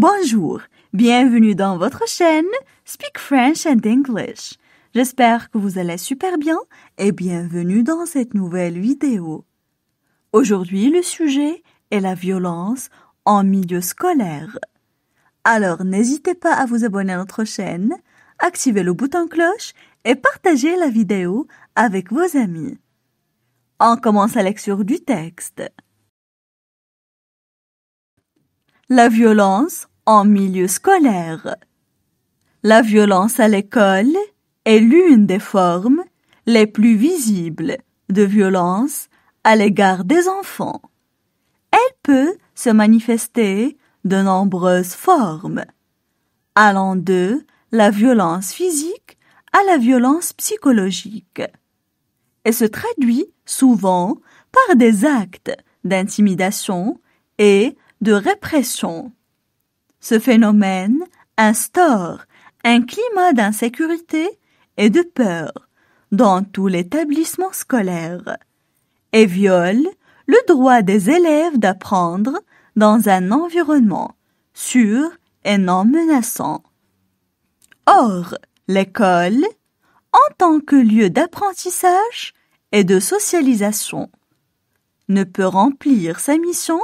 Bonjour, bienvenue dans votre chaîne Speak French and English. J'espère que vous allez super bien et bienvenue dans cette nouvelle vidéo. Aujourd'hui, le sujet est la violence en milieu scolaire. Alors n'hésitez pas à vous abonner à notre chaîne, activer le bouton cloche et partager la vidéo avec vos amis. On commence la lecture du texte. La violence en milieu scolaire. La violence à l'école est l'une des formes les plus visibles de violence à l'égard des enfants. Elle peut se manifester de nombreuses formes, allant de la violence physique à la violence psychologique, Elle se traduit souvent par des actes d'intimidation et de répression. Ce phénomène instaure un climat d'insécurité et de peur dans tout l'établissement scolaire et viole le droit des élèves d'apprendre dans un environnement sûr et non menaçant. Or, l'école, en tant que lieu d'apprentissage et de socialisation, ne peut remplir sa mission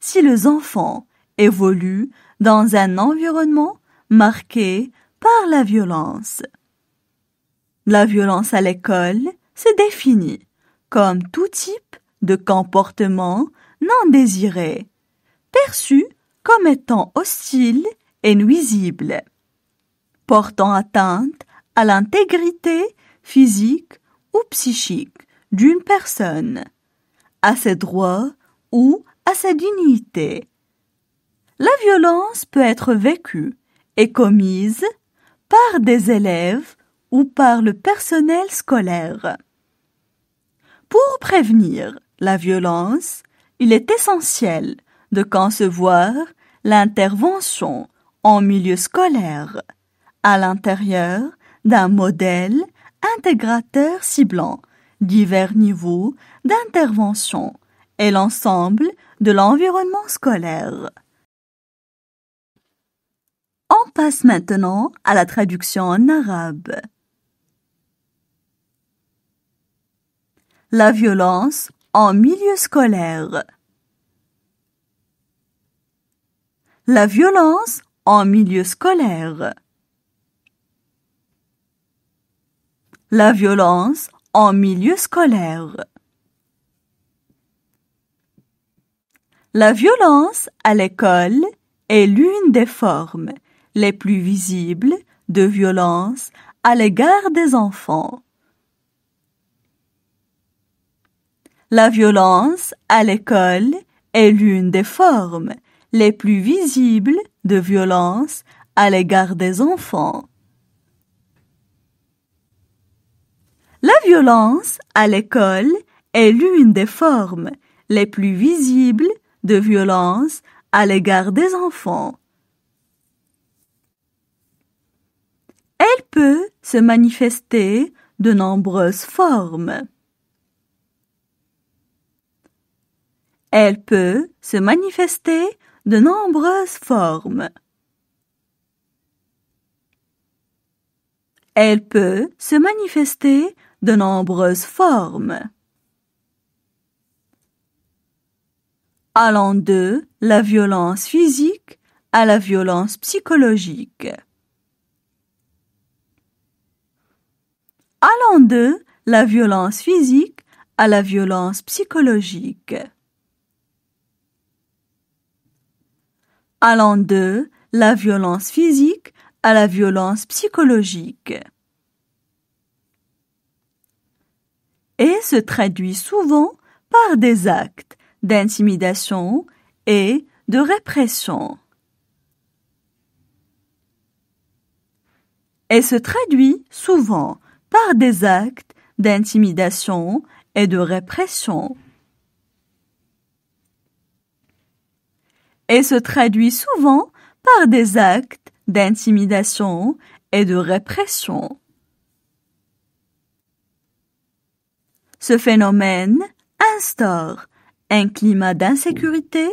si les enfants évoluent dans un environnement marqué par la violence. La violence à l'école se définit comme tout type de comportement non désiré, perçu comme étant hostile et nuisible, portant atteinte à l'intégrité physique ou psychique d'une personne, à ses droits ou à sa dignité. La violence peut être vécue et commise par des élèves ou par le personnel scolaire. Pour prévenir la violence, il est essentiel de concevoir l'intervention en milieu scolaire à l'intérieur d'un modèle intégrateur ciblant divers niveaux d'intervention et l'ensemble de l'environnement scolaire. On passe maintenant à la traduction en arabe. La violence en milieu scolaire. La violence en milieu scolaire. La violence en milieu scolaire. La violence à l'école est l'une des formes les plus visibles de violence à l'égard des enfants. La violence à l'école est l'une des formes les plus visibles de violence à l'égard des enfants. La violence à l'école est l'une des formes les plus visibles de violence à l'égard des enfants. Elle peut se manifester de nombreuses formes. Elle peut se manifester de nombreuses formes. Elle peut se manifester de nombreuses formes. allant de la violence physique à la violence psychologique. Allant de la violence physique à la violence psychologique. Allant de la violence physique à la violence psychologique. Et se traduit souvent par des actes d'intimidation et de répression. Et se traduit souvent par des actes d'intimidation et de répression. Et se traduit souvent par des actes d'intimidation et de répression. Ce phénomène instaure un climat d'insécurité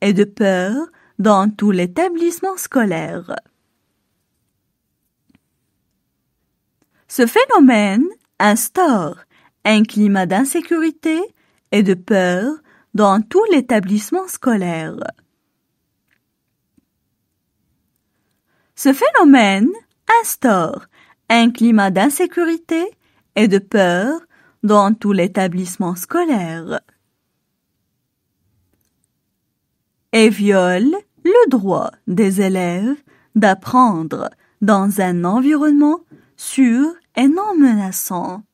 et de peur dans tout l'établissement scolaire. Ce phénomène instaure un climat d'insécurité et de peur dans tout l'établissement scolaire. Ce phénomène instaure un climat d'insécurité et de peur dans tout l'établissement scolaire. et viole le droit des élèves d'apprendre dans un environnement sûr et non menaçant.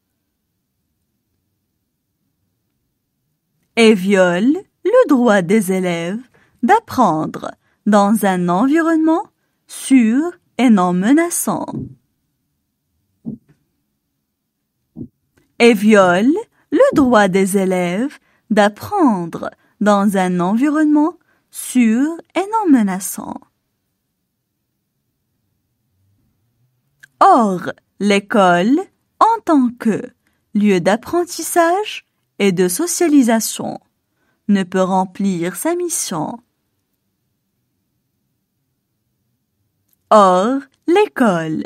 Et viole le droit des élèves d'apprendre dans un environnement sûr et non menaçant. Et viole le droit des élèves d'apprendre dans un environnement sûr et non menaçant. Or, l'école, en tant que lieu d'apprentissage et de socialisation, ne peut remplir sa mission. Or, l'école,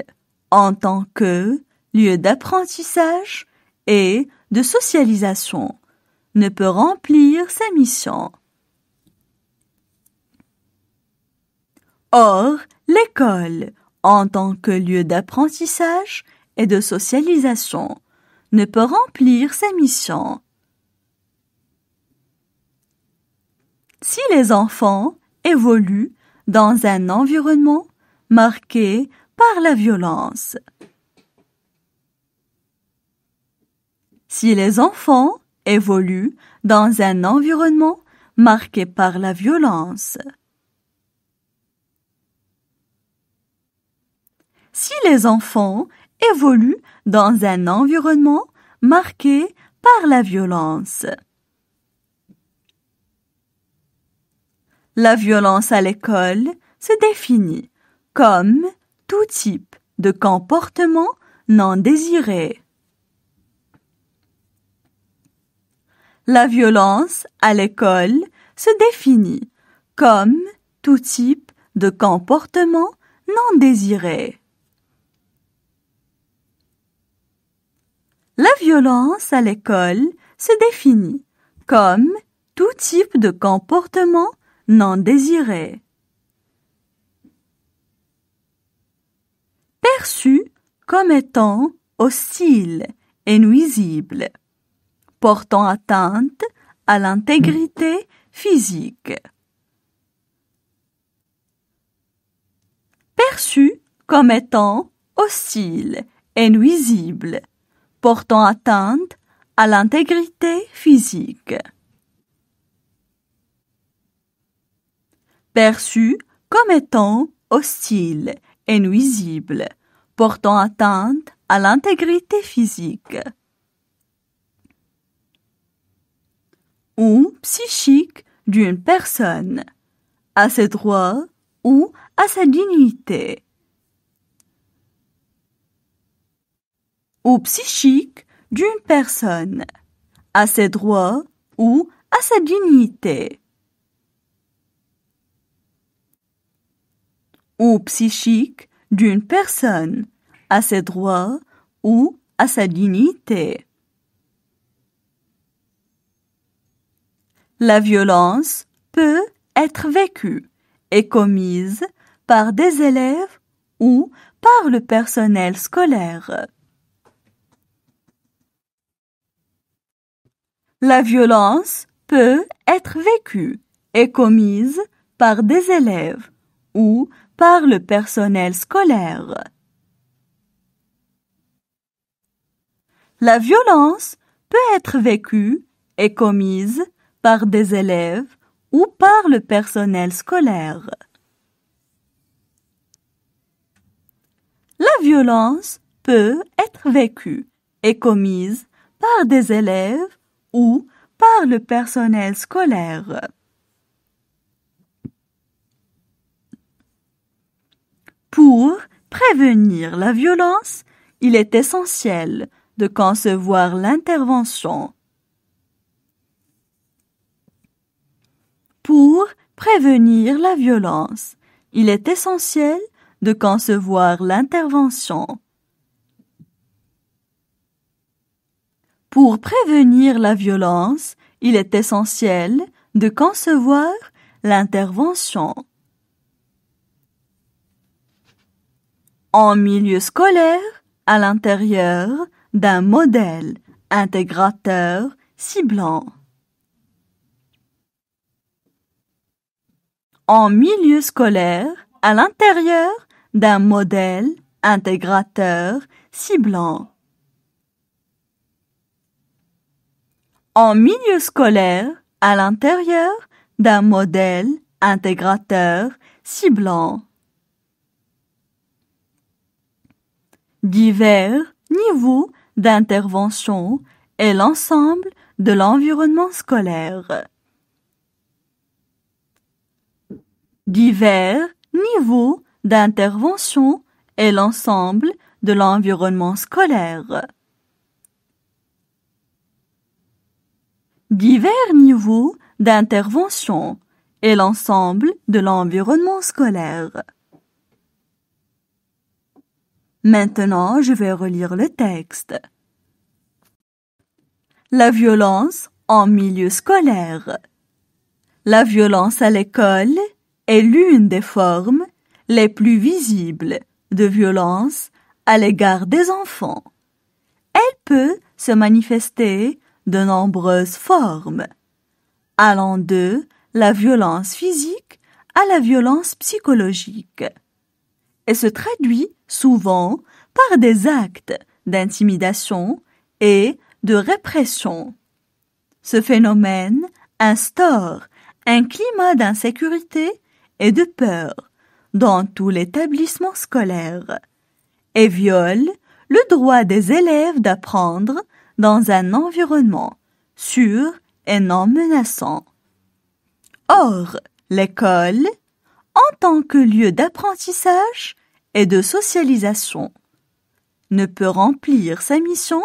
en tant que lieu d'apprentissage et de socialisation, ne peut remplir sa mission. Or, l'école, en tant que lieu d'apprentissage et de socialisation, ne peut remplir sa mission. Si les enfants évoluent dans un environnement marqué par la violence, si les enfants évoluent dans un environnement marqué par la violence, si les enfants évoluent dans un environnement marqué par la violence. La violence à l'école se définit comme tout type de comportement non désiré. La violence à l'école se définit comme tout type de comportement non désiré. violence à l'école se définit comme tout type de comportement non désiré. Perçu comme étant hostile et nuisible, portant atteinte à l'intégrité physique. Perçu comme étant hostile et nuisible, portant atteinte à l'intégrité physique. Perçu comme étant hostile et nuisible, portant atteinte à l'intégrité physique ou psychique d'une personne, à ses droits ou à sa dignité. ou psychique d'une personne, à ses droits ou à sa dignité. ou psychique d'une personne, à ses droits ou à sa dignité. La violence peut être vécue et commise par des élèves ou par le personnel scolaire. la violence peut être vécue et commise par des élèves ou par le personnel scolaire. La violence peut être vécue et commise par des élèves ou par le personnel scolaire. La violence peut être vécue et commise par des élèves ou par le personnel scolaire. Pour prévenir la violence, il est essentiel de concevoir l'intervention. Pour prévenir la violence, il est essentiel de concevoir l'intervention. Pour prévenir la violence, il est essentiel de concevoir l'intervention. En milieu scolaire, à l'intérieur d'un modèle intégrateur ciblant. En milieu scolaire, à l'intérieur d'un modèle intégrateur ciblant. en milieu scolaire à l'intérieur d'un modèle intégrateur ciblant divers niveaux d'intervention et l'ensemble de l'environnement scolaire. Divers niveaux d'intervention et l'ensemble de l'environnement scolaire. divers niveaux d'intervention et l'ensemble de l'environnement scolaire. Maintenant, je vais relire le texte. La violence en milieu scolaire. La violence à l'école est l'une des formes les plus visibles de violence à l'égard des enfants. Elle peut se manifester de nombreuses formes, allant de la violence physique à la violence psychologique, et se traduit souvent par des actes d'intimidation et de répression. Ce phénomène instaure un climat d'insécurité et de peur dans tout l'établissement scolaire et viole le droit des élèves d'apprendre dans un environnement sûr et non menaçant. Or, l'école, en tant que lieu d'apprentissage et de socialisation, ne peut remplir sa mission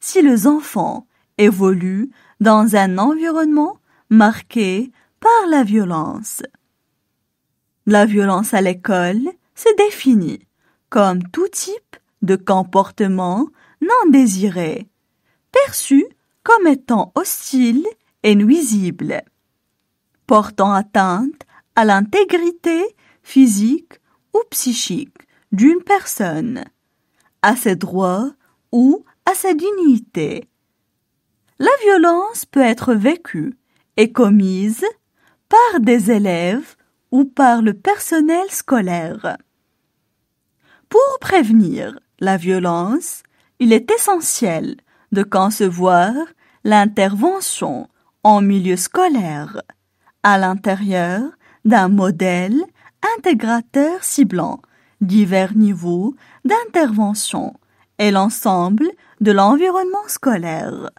si les enfants évoluent dans un environnement marqué par la violence. La violence à l'école se définit comme tout type de comportement non désiré perçu comme étant hostile et nuisible, portant atteinte à l'intégrité physique ou psychique d'une personne, à ses droits ou à sa dignité. La violence peut être vécue et commise par des élèves ou par le personnel scolaire. Pour prévenir la violence, il est essentiel de concevoir l'intervention en milieu scolaire à l'intérieur d'un modèle intégrateur ciblant divers niveaux d'intervention et l'ensemble de l'environnement scolaire.